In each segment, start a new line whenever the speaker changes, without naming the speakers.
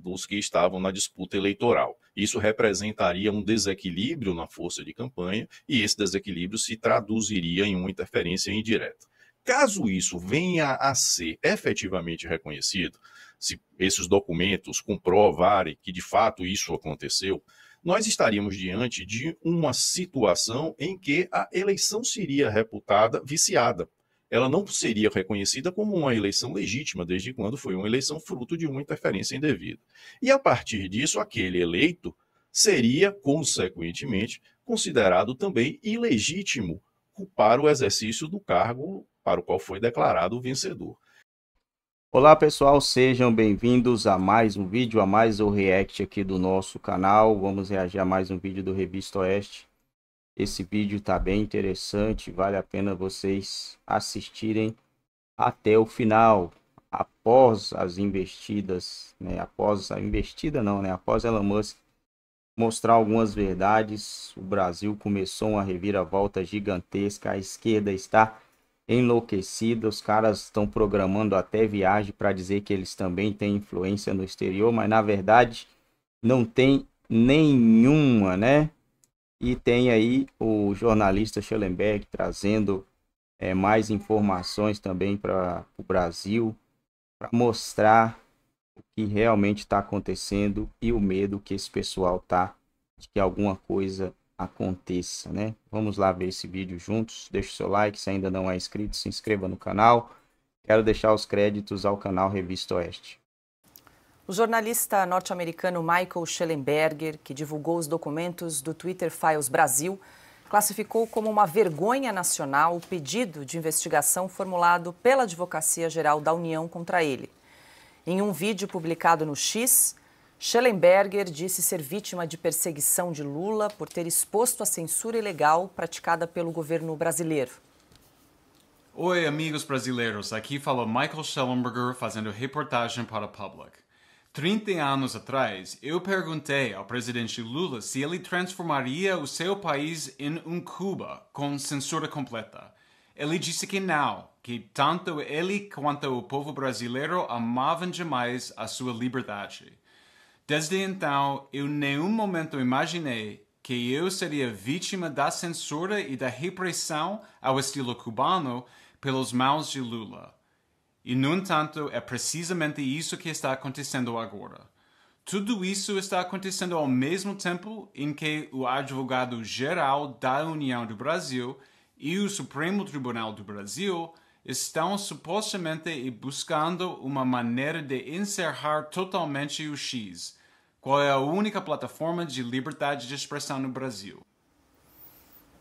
dos que estavam na disputa eleitoral. Isso representaria um desequilíbrio na força de campanha e esse desequilíbrio se traduziria em uma interferência indireta. Caso isso venha a ser efetivamente reconhecido, se esses documentos comprovarem que de fato isso aconteceu, nós estaríamos diante de uma situação em que a eleição seria reputada viciada ela não seria reconhecida como uma eleição legítima, desde quando foi uma eleição fruto de uma interferência indevida. E a partir disso, aquele eleito seria, consequentemente, considerado também ilegítimo para o exercício do cargo para o qual foi declarado vencedor.
Olá pessoal, sejam bem-vindos a mais um vídeo, a mais um react aqui do nosso canal. Vamos reagir a mais um vídeo do Revista Oeste. Esse vídeo está bem interessante, vale a pena vocês assistirem até o final. Após as investidas, né? após a investida não, né? após Elon Musk mostrar algumas verdades, o Brasil começou uma reviravolta gigantesca, a esquerda está enlouquecida, os caras estão programando até viagem para dizer que eles também têm influência no exterior, mas na verdade não tem nenhuma, né? E tem aí o jornalista Schellenberg trazendo é, mais informações também para o Brasil, para mostrar o que realmente está acontecendo e o medo que esse pessoal tá de que alguma coisa aconteça, né? Vamos lá ver esse vídeo juntos. Deixe seu like, se ainda não é inscrito, se inscreva no canal. Quero deixar os créditos ao canal Revista Oeste.
O jornalista norte-americano Michael Schellenberger, que divulgou os documentos do Twitter Files Brasil, classificou como uma vergonha nacional o pedido de investigação formulado pela Advocacia Geral da União contra ele. Em um vídeo publicado no X, Schellenberger disse ser vítima de perseguição de Lula por ter exposto a censura ilegal praticada pelo governo brasileiro.
Oi, amigos brasileiros. Aqui fala Michael Schellenberger fazendo reportagem para o Public. 30 anos atrás, eu perguntei ao presidente Lula se ele transformaria o seu país em um Cuba com censura completa. Ele disse que não, que tanto ele quanto o povo brasileiro amavam demais a sua liberdade. Desde então, eu nenhum momento imaginei que eu seria vítima da censura e da repressão ao estilo cubano pelos maus de Lula. E, no entanto, é precisamente isso que está acontecendo agora. Tudo isso está acontecendo ao mesmo tempo em que o advogado-geral da União do Brasil e o Supremo Tribunal do Brasil estão supostamente buscando uma maneira de encerrar totalmente o X, qual é a única plataforma de liberdade de expressão no Brasil.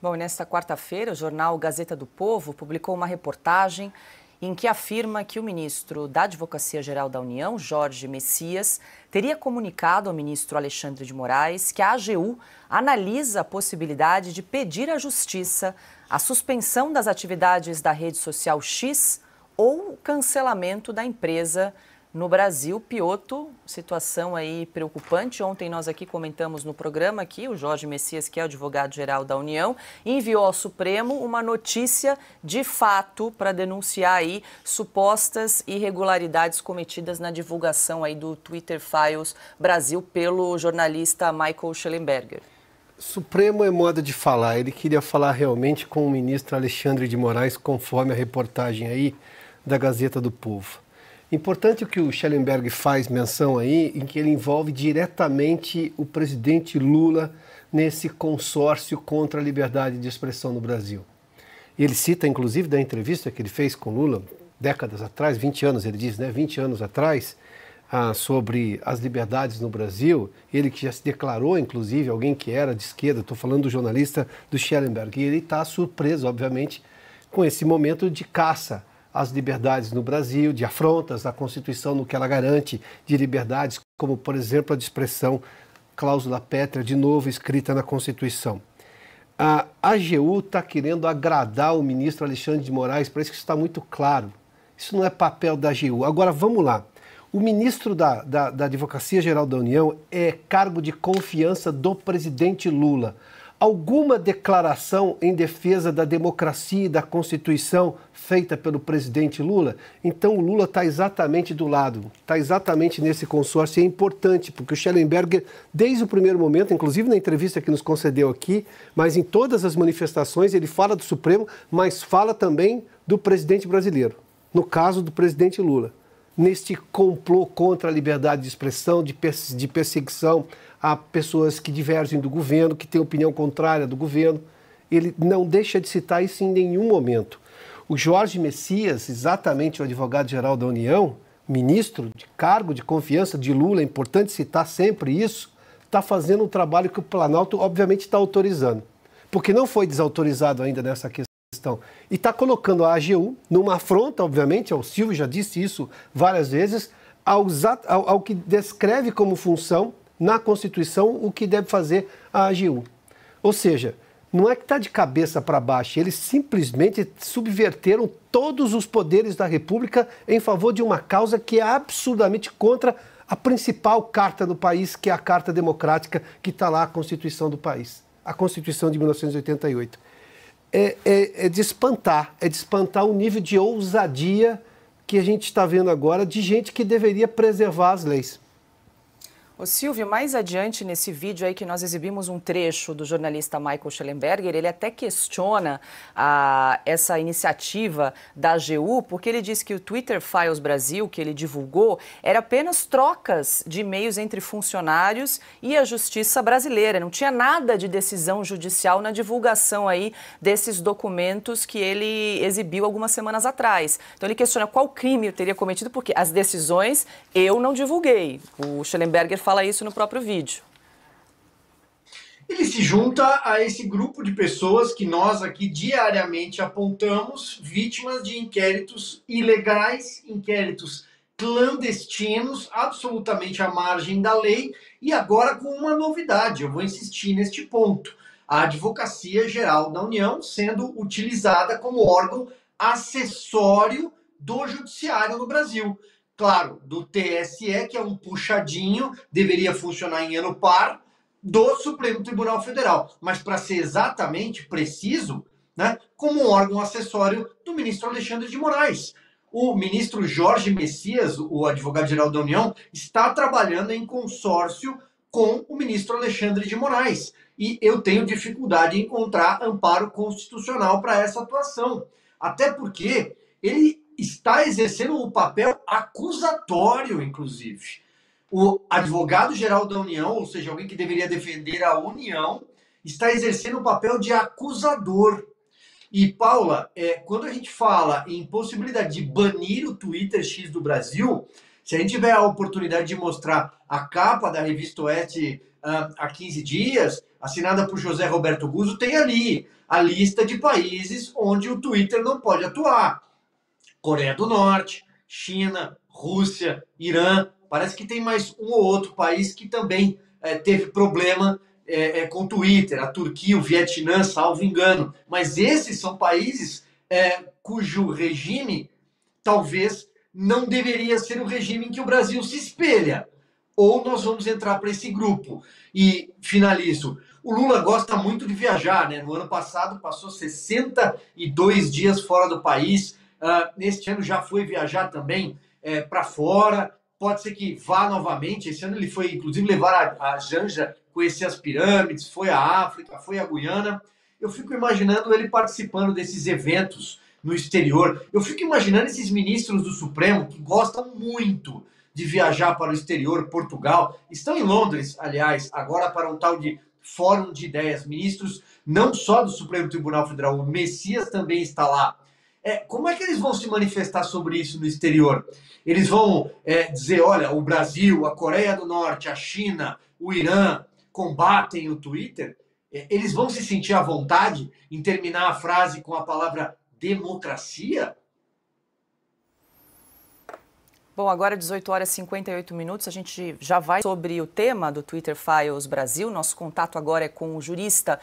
Bom, nesta quarta-feira, o jornal Gazeta do Povo publicou uma reportagem em que afirma que o ministro da Advocacia Geral da União, Jorge Messias, teria comunicado ao ministro Alexandre de Moraes que a AGU analisa a possibilidade de pedir à Justiça a suspensão das atividades da rede social X ou cancelamento da empresa no Brasil, Pioto, situação aí preocupante. Ontem nós aqui comentamos no programa que o Jorge Messias, que é o advogado-geral da União, enviou ao Supremo uma notícia de fato para denunciar aí supostas irregularidades cometidas na divulgação aí do Twitter Files Brasil pelo jornalista Michael Schellenberger.
Supremo é moda de falar. Ele queria falar realmente com o ministro Alexandre de Moraes, conforme a reportagem aí da Gazeta do Povo. Importante o que o Schellenberg faz menção aí, em que ele envolve diretamente o presidente Lula nesse consórcio contra a liberdade de expressão no Brasil. Ele cita, inclusive, da entrevista que ele fez com Lula, décadas atrás, 20 anos, ele diz, né? 20 anos atrás, ah, sobre as liberdades no Brasil. Ele que já se declarou, inclusive, alguém que era de esquerda, estou falando do jornalista do Schellenberg. E ele está surpreso, obviamente, com esse momento de caça às liberdades no Brasil, de afrontas à Constituição no que ela garante de liberdades, como, por exemplo, a de expressão cláusula pétrea, de novo escrita na Constituição. A AGU está querendo agradar o ministro Alexandre de Moraes, parece que isso está muito claro. Isso não é papel da AGU. Agora, vamos lá. O ministro da, da, da Advocacia Geral da União é cargo de confiança do presidente Lula alguma declaração em defesa da democracia e da Constituição feita pelo presidente Lula? Então o Lula está exatamente do lado, está exatamente nesse consórcio. É importante, porque o Schellenberger, desde o primeiro momento, inclusive na entrevista que nos concedeu aqui, mas em todas as manifestações, ele fala do Supremo, mas fala também do presidente brasileiro, no caso do presidente Lula neste complô contra a liberdade de expressão, de, perse de perseguição a pessoas que divergem do governo, que têm opinião contrária do governo. Ele não deixa de citar isso em nenhum momento. O Jorge Messias, exatamente o advogado-geral da União, ministro de cargo de confiança de Lula, é importante citar sempre isso, está fazendo um trabalho que o Planalto, obviamente, está autorizando. Porque não foi desautorizado ainda nessa questão questão. E está colocando a AGU numa afronta, obviamente, o Silvio já disse isso várias vezes, ao, ao, ao que descreve como função na Constituição o que deve fazer a AGU. Ou seja, não é que está de cabeça para baixo, eles simplesmente subverteram todos os poderes da República em favor de uma causa que é absurdamente contra a principal carta do país, que é a Carta Democrática, que está lá a Constituição do país, a Constituição de 1988 é, é, é de espantar, é de espantar o nível de ousadia que a gente está vendo agora de gente que deveria preservar as leis.
O Silvio, mais adiante nesse vídeo aí que nós exibimos um trecho do jornalista Michael Schellenberger, ele até questiona a, ah, essa iniciativa da AGU, porque ele diz que o Twitter Files Brasil, que ele divulgou, era apenas trocas de e-mails entre funcionários e a justiça brasileira. Não tinha nada de decisão judicial na divulgação aí desses documentos que ele exibiu algumas semanas atrás. Então ele questiona qual crime eu teria cometido, porque as decisões eu não divulguei. O Schellenberger fala isso no próprio vídeo.
Ele se junta a esse grupo de pessoas que nós aqui diariamente apontamos vítimas de inquéritos ilegais, inquéritos clandestinos, absolutamente à margem da lei, e agora com uma novidade, eu vou insistir neste ponto. A Advocacia Geral da União sendo utilizada como órgão acessório do judiciário no Brasil claro, do TSE, que é um puxadinho, deveria funcionar em ano par, do Supremo Tribunal Federal. Mas, para ser exatamente preciso, né, como um órgão acessório do ministro Alexandre de Moraes. O ministro Jorge Messias, o advogado-geral da União, está trabalhando em consórcio com o ministro Alexandre de Moraes. E eu tenho dificuldade em encontrar amparo constitucional para essa atuação. Até porque ele está exercendo um papel acusatório, inclusive. O advogado-geral da União, ou seja, alguém que deveria defender a União, está exercendo o um papel de acusador. E, Paula, é, quando a gente fala em possibilidade de banir o Twitter X do Brasil, se a gente tiver a oportunidade de mostrar a capa da revista Oeste uh, há 15 dias, assinada por José Roberto Guzzo, tem ali a lista de países onde o Twitter não pode atuar. Coreia do Norte, China, Rússia, Irã. Parece que tem mais um ou outro país que também é, teve problema é, é, com o Twitter, a Turquia, o Vietnã, salvo engano. Mas esses são países é, cujo regime talvez não deveria ser o regime em que o Brasil se espelha. Ou nós vamos entrar para esse grupo. E finalizo. O Lula gosta muito de viajar, né? No ano passado passou 62 dias fora do país, ah, neste ano já foi viajar também é, para fora, pode ser que vá novamente. Esse ano ele foi, inclusive, levar a, a Janja conhecer as pirâmides, foi à África, foi à Guiana. Eu fico imaginando ele participando desses eventos no exterior. Eu fico imaginando esses ministros do Supremo que gostam muito de viajar para o exterior, Portugal. Estão em Londres, aliás, agora para um tal de Fórum de Ideias. Ministros não só do Supremo Tribunal Federal, o Messias também está lá é, como é que eles vão se manifestar sobre isso no exterior? Eles vão é, dizer, olha, o Brasil, a Coreia do Norte, a China, o Irã combatem o Twitter? É, eles vão se sentir à vontade em terminar a frase com a palavra democracia?
Bom, agora 18 é horas e 58 minutos, a gente já vai sobre o tema do Twitter Files Brasil. Nosso contato agora é com o jurista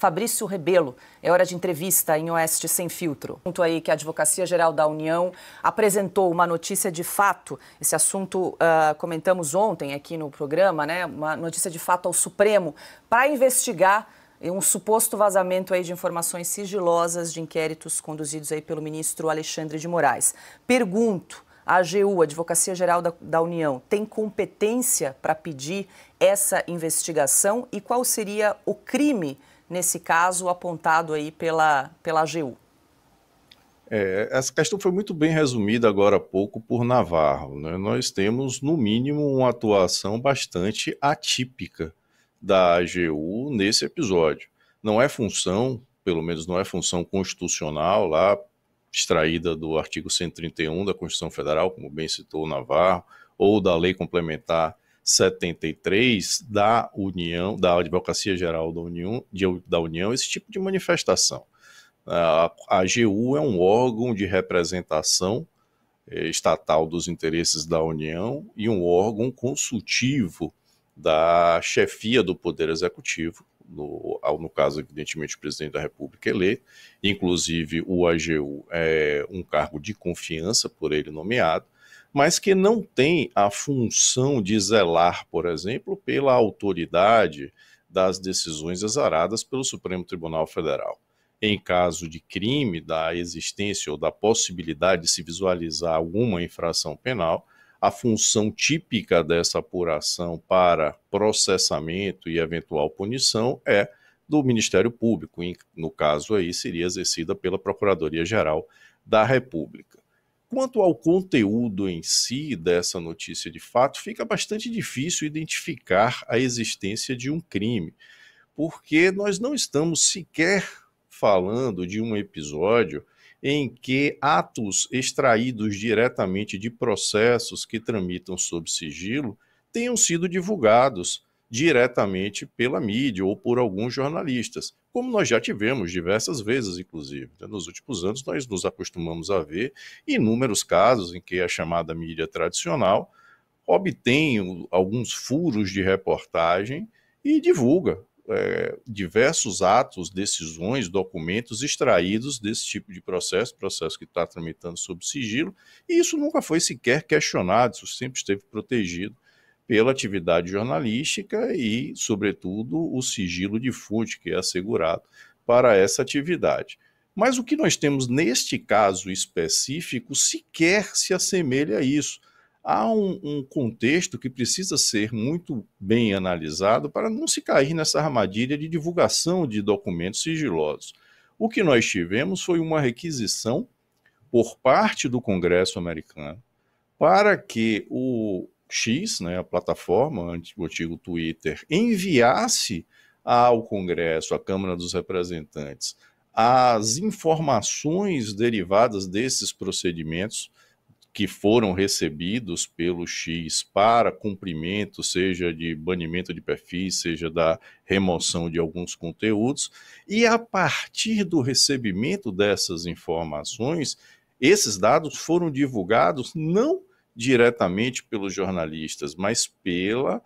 Fabrício Rebelo. É hora de entrevista em Oeste Sem Filtro. junto aí que a Advocacia Geral da União apresentou uma notícia de fato. Esse assunto uh, comentamos ontem aqui no programa, né? Uma notícia de fato ao Supremo para investigar eh, um suposto vazamento aí de informações sigilosas de inquéritos conduzidos aí pelo ministro Alexandre de Moraes. Pergunto, a AGU, a Advocacia Geral da, da União, tem competência para pedir essa investigação e qual seria o crime nesse caso apontado aí pela, pela AGU?
É, essa questão foi muito bem resumida agora há pouco por Navarro. Né? Nós temos, no mínimo, uma atuação bastante atípica da AGU nesse episódio. Não é função, pelo menos não é função constitucional lá, extraída do artigo 131 da Constituição Federal, como bem citou Navarro, ou da Lei Complementar 73 da União, da Advocacia Geral da União, de, da União esse tipo de manifestação. A, a AGU é um órgão de representação eh, estatal dos interesses da União e um órgão consultivo da chefia do Poder Executivo, no, no caso, evidentemente, o presidente da República eleito, inclusive o AGU é um cargo de confiança por ele nomeado, mas que não tem a função de zelar, por exemplo, pela autoridade das decisões exaradas pelo Supremo Tribunal Federal. Em caso de crime, da existência ou da possibilidade de se visualizar alguma infração penal, a função típica dessa apuração para processamento e eventual punição é do Ministério Público, no caso aí seria exercida pela Procuradoria-Geral da República. Quanto ao conteúdo em si dessa notícia de fato, fica bastante difícil identificar a existência de um crime, porque nós não estamos sequer falando de um episódio em que atos extraídos diretamente de processos que tramitam sob sigilo tenham sido divulgados diretamente pela mídia ou por alguns jornalistas, como nós já tivemos diversas vezes, inclusive. Né? Nos últimos anos, nós nos acostumamos a ver inúmeros casos em que a chamada mídia tradicional obtém alguns furos de reportagem e divulga é, diversos atos, decisões, documentos extraídos desse tipo de processo, processo que está tramitando sob sigilo, e isso nunca foi sequer questionado, isso sempre esteve protegido pela atividade jornalística e, sobretudo, o sigilo de fonte que é assegurado para essa atividade. Mas o que nós temos neste caso específico sequer se assemelha a isso. Há um, um, contexto que precisa ser muito bem analisado para não se cair nessa armadilha de divulgação de documentos sigilosos. O que nós tivemos foi uma requisição por parte do Congresso americano para que o, X, né, a plataforma, o antigo Twitter, enviasse ao Congresso, à Câmara dos Representantes, as informações derivadas desses procedimentos que foram recebidos pelo X para cumprimento, seja de banimento de perfis, seja da remoção de alguns conteúdos, e a partir do recebimento dessas informações, esses dados foram divulgados não diretamente pelos jornalistas, mas pela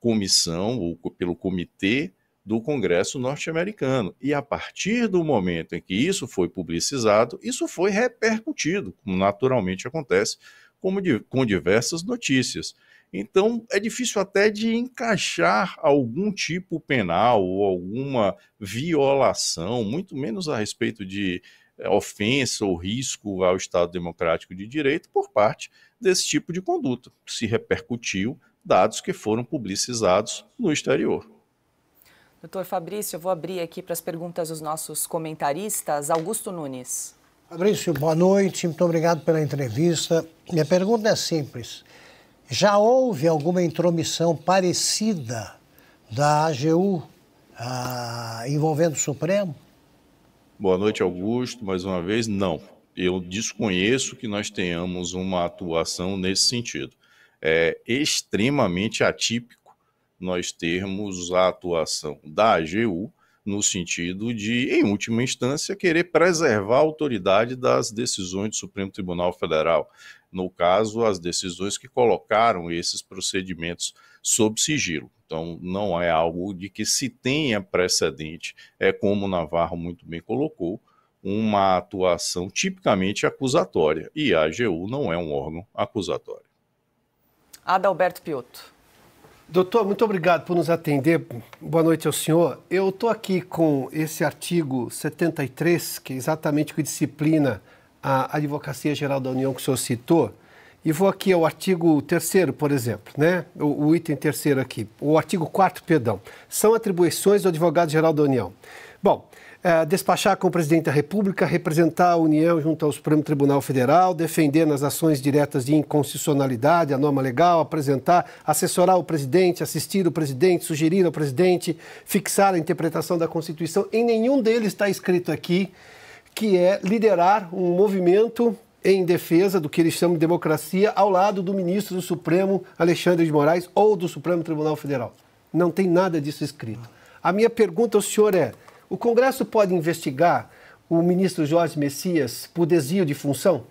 comissão ou pelo comitê do Congresso norte-americano. E a partir do momento em que isso foi publicizado, isso foi repercutido, como naturalmente acontece, como de, com diversas notícias. Então, é difícil até de encaixar algum tipo penal ou alguma violação, muito menos a respeito de eh, ofensa ou risco ao Estado Democrático de Direito por parte desse tipo de conduta. Se repercutiu dados que foram publicizados no exterior.
Doutor Fabrício, eu vou abrir aqui para as perguntas dos nossos comentaristas. Augusto Nunes.
Fabrício, boa noite. Muito obrigado pela entrevista. Minha pergunta é simples. Já houve alguma intromissão parecida da AGU ah, envolvendo o Supremo?
Boa noite, Augusto. Mais uma vez, não eu desconheço que nós tenhamos uma atuação nesse sentido. É extremamente atípico nós termos a atuação da AGU no sentido de, em última instância, querer preservar a autoridade das decisões do Supremo Tribunal Federal. No caso, as decisões que colocaram esses procedimentos sob sigilo. Então, não é algo de que se tenha precedente, é como o Navarro muito bem colocou, uma atuação tipicamente acusatória, e a AGU não é um órgão acusatório.
Adalberto Piotto. Doutor,
muito obrigado por nos atender. Boa noite ao senhor. Eu estou aqui com esse artigo 73, que é exatamente o que disciplina a Advocacia Geral da União que o senhor citou, e vou aqui ao artigo 3 por exemplo, né? o, o item terceiro aqui, o artigo 4 perdão, são atribuições do Advogado-Geral da União. Bom, é, despachar com o presidente da República, representar a União junto ao Supremo Tribunal Federal, defender nas ações diretas de inconstitucionalidade a norma legal, apresentar, assessorar o presidente, assistir o presidente, sugerir ao presidente, fixar a interpretação da Constituição. Em nenhum deles está escrito aqui que é liderar um movimento em defesa do que eles chamam de democracia ao lado do ministro do Supremo Alexandre de Moraes ou do Supremo Tribunal Federal. Não tem nada disso escrito. A minha pergunta ao senhor é: o Congresso pode investigar o ministro Jorge Messias por desvio de função?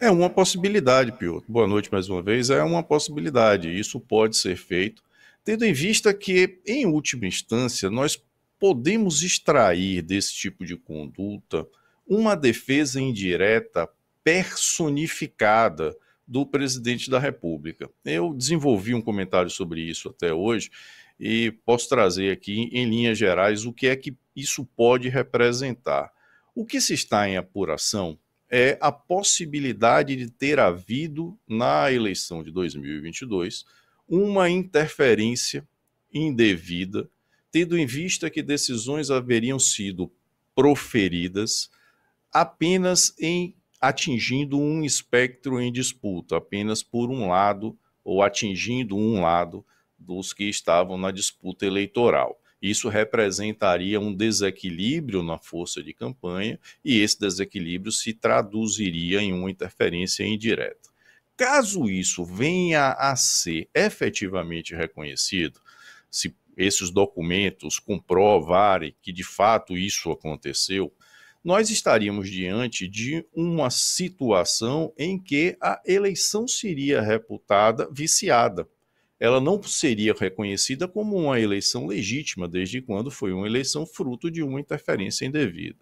É uma possibilidade, Piotr. Boa noite mais uma vez. É uma possibilidade. Isso pode ser feito, tendo em vista que, em última instância, nós podemos extrair desse tipo de conduta uma defesa indireta personificada do presidente da República. Eu desenvolvi um comentário sobre isso até hoje e posso trazer aqui, em linhas gerais, o que é que isso pode representar. O que se está em apuração é a possibilidade de ter havido, na eleição de 2022, uma interferência indevida, tendo em vista que decisões haveriam sido proferidas apenas em atingindo um espectro em disputa, apenas por um lado ou atingindo um lado dos que estavam na disputa eleitoral. Isso representaria um desequilíbrio na força de campanha e esse desequilíbrio se traduziria em uma interferência indireta. Caso isso venha a ser efetivamente reconhecido, se esses documentos comprovarem que de fato isso aconteceu, nós estaríamos diante de uma situação em que a eleição seria reputada viciada ela não seria reconhecida como uma eleição legítima, desde quando foi uma eleição fruto de uma interferência indevida.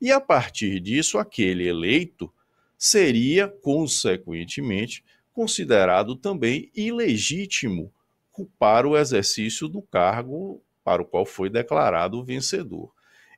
E a partir disso, aquele eleito seria, consequentemente, considerado também ilegítimo para o exercício do cargo para o qual foi declarado o vencedor.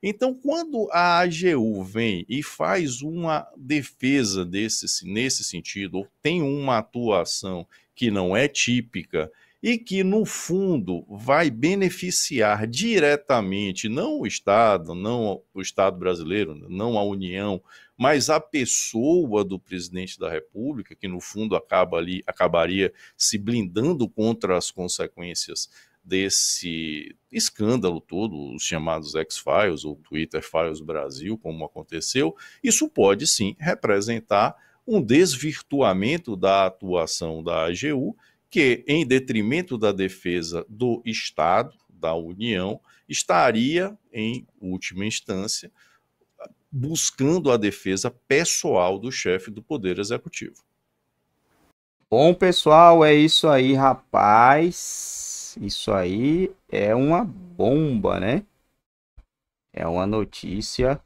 Então, quando a AGU vem e faz uma defesa desse, nesse sentido, ou tem uma atuação que não é típica e que, no fundo, vai beneficiar diretamente não o Estado, não o Estado brasileiro, não a União, mas a pessoa do presidente da República, que, no fundo, acaba ali, acabaria se blindando contra as consequências desse escândalo todo, os chamados X-Files ou Twitter Files Brasil, como aconteceu, isso pode sim representar um desvirtuamento da atuação da AGU que, em detrimento da defesa do Estado, da União, estaria, em última instância, buscando a defesa pessoal do chefe do Poder Executivo.
Bom, pessoal, é isso aí, rapaz. Isso aí é uma bomba, né? É uma notícia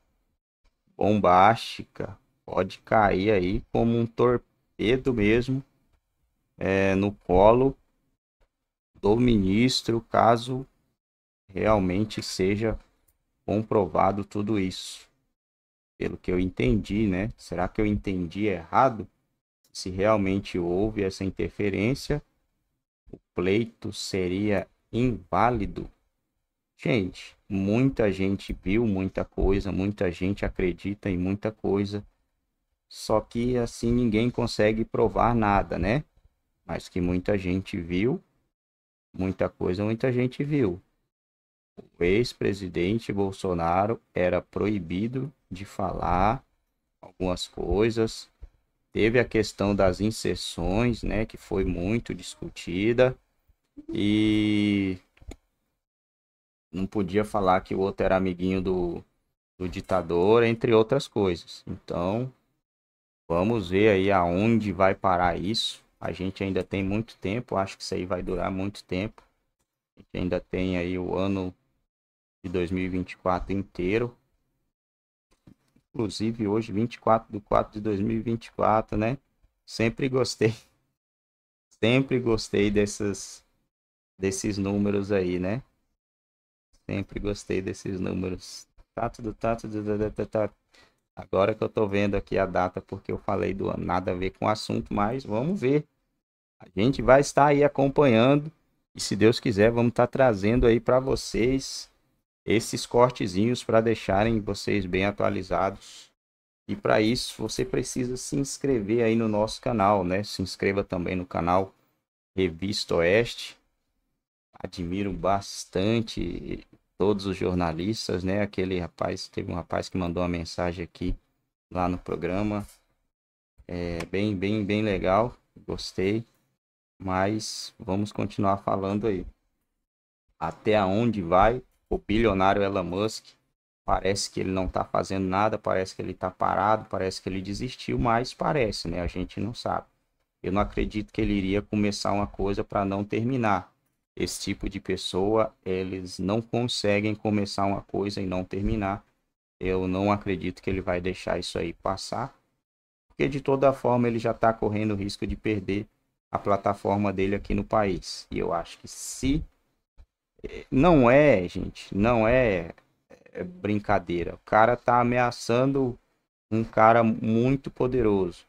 bombástica. Pode cair aí como um torpedo mesmo é, no colo do ministro, caso realmente seja comprovado tudo isso. Pelo que eu entendi, né? Será que eu entendi errado? Se realmente houve essa interferência, o pleito seria inválido? Gente, muita gente viu muita coisa, muita gente acredita em muita coisa, só que assim ninguém consegue provar nada, né? mas que muita gente viu, muita coisa muita gente viu. O ex-presidente Bolsonaro era proibido de falar algumas coisas. Teve a questão das inserções, né, que foi muito discutida e não podia falar que o outro era amiguinho do, do ditador, entre outras coisas. Então, vamos ver aí aonde vai parar isso. A gente ainda tem muito tempo, acho que isso aí vai durar muito tempo. A gente ainda tem aí o ano de 2024 inteiro. Inclusive hoje, 24 de 4 de 2024, né? Sempre gostei. Sempre gostei dessas, desses números aí, né? Sempre gostei desses números. Tá tudo, tá tudo, tá, tá, tá, Agora que eu estou vendo aqui a data, porque eu falei do ano, nada a ver com o assunto, mas vamos ver. A gente vai estar aí acompanhando e, se Deus quiser, vamos estar tá trazendo aí para vocês esses cortezinhos para deixarem vocês bem atualizados. E para isso, você precisa se inscrever aí no nosso canal, né? Se inscreva também no canal Revista Oeste. Admiro bastante todos os jornalistas, né? Aquele rapaz, teve um rapaz que mandou uma mensagem aqui lá no programa. É bem, bem, bem legal, gostei. Mas vamos continuar falando aí. Até aonde vai o bilionário Elon Musk? Parece que ele não está fazendo nada, parece que ele está parado, parece que ele desistiu, mas parece, né? A gente não sabe. Eu não acredito que ele iria começar uma coisa para não terminar. Esse tipo de pessoa, eles não conseguem começar uma coisa e não terminar. Eu não acredito que ele vai deixar isso aí passar, porque de toda forma ele já está correndo o risco de perder a plataforma dele aqui no país. E eu acho que se eh, não é, gente, não é eh, brincadeira. O cara está ameaçando um cara muito poderoso.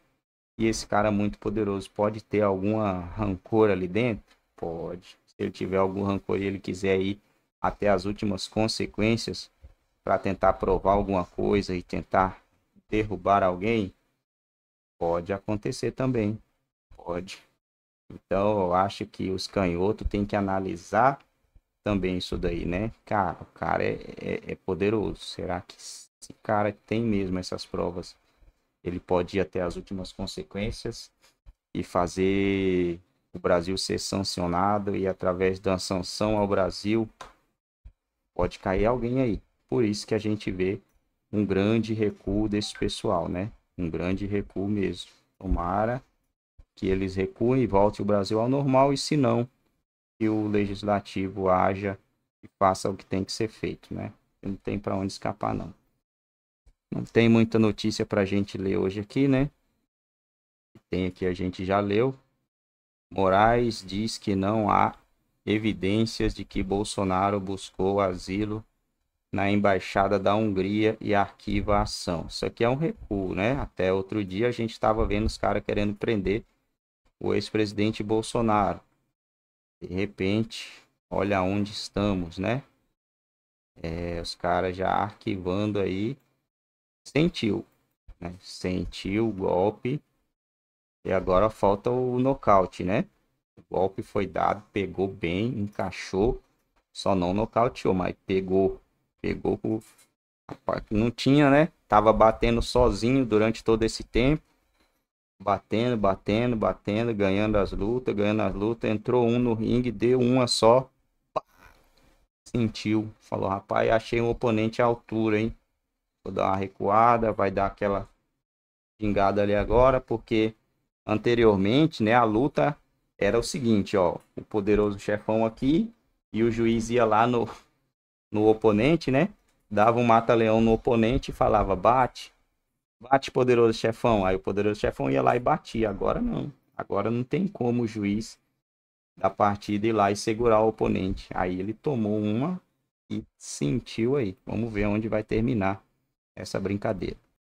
E esse cara muito poderoso pode ter alguma rancor ali dentro? Pode ele tiver algum rancor e ele quiser ir até as últimas consequências para tentar provar alguma coisa e tentar derrubar alguém, pode acontecer também. Pode. Então, eu acho que os canhotos têm que analisar também isso daí, né? Cara, o cara é, é, é poderoso. Será que esse cara tem mesmo essas provas? Ele pode ir até as últimas consequências e fazer Brasil ser sancionado e através da sanção ao Brasil pode cair alguém aí. Por isso que a gente vê um grande recuo desse pessoal, né? Um grande recuo mesmo. Tomara que eles recuem e volte o Brasil ao normal e se não, que o legislativo haja e faça o que tem que ser feito, né? Não tem para onde escapar não. Não tem muita notícia para a gente ler hoje aqui, né? Tem aqui a gente já leu, Moraes diz que não há evidências de que Bolsonaro buscou asilo na embaixada da Hungria e arquiva a ação. Isso aqui é um recuo, né? Até outro dia a gente estava vendo os caras querendo prender o ex-presidente Bolsonaro. De repente, olha onde estamos, né? É, os caras já arquivando aí. Sentiu, né? Sentiu o golpe e agora falta o nocaute, né? O golpe foi dado, pegou bem, encaixou. Só não nocauteou, mas pegou. Pegou o. Não tinha, né? Tava batendo sozinho durante todo esse tempo. Batendo, batendo, batendo, ganhando as lutas, ganhando as lutas. Entrou um no ringue, deu uma só. Pá! Sentiu. Falou, rapaz, achei um oponente à altura, hein? Vou dar uma recuada, vai dar aquela pingada ali agora, porque anteriormente, né, a luta era o seguinte, ó, o poderoso chefão aqui e o juiz ia lá no, no oponente, né? Dava um mata-leão no oponente e falava: "Bate. Bate poderoso chefão". Aí o poderoso chefão ia lá e batia. Agora não. Agora não tem como o juiz da partida ir lá e segurar o oponente. Aí ele tomou uma e sentiu aí. Vamos ver onde vai terminar essa brincadeira.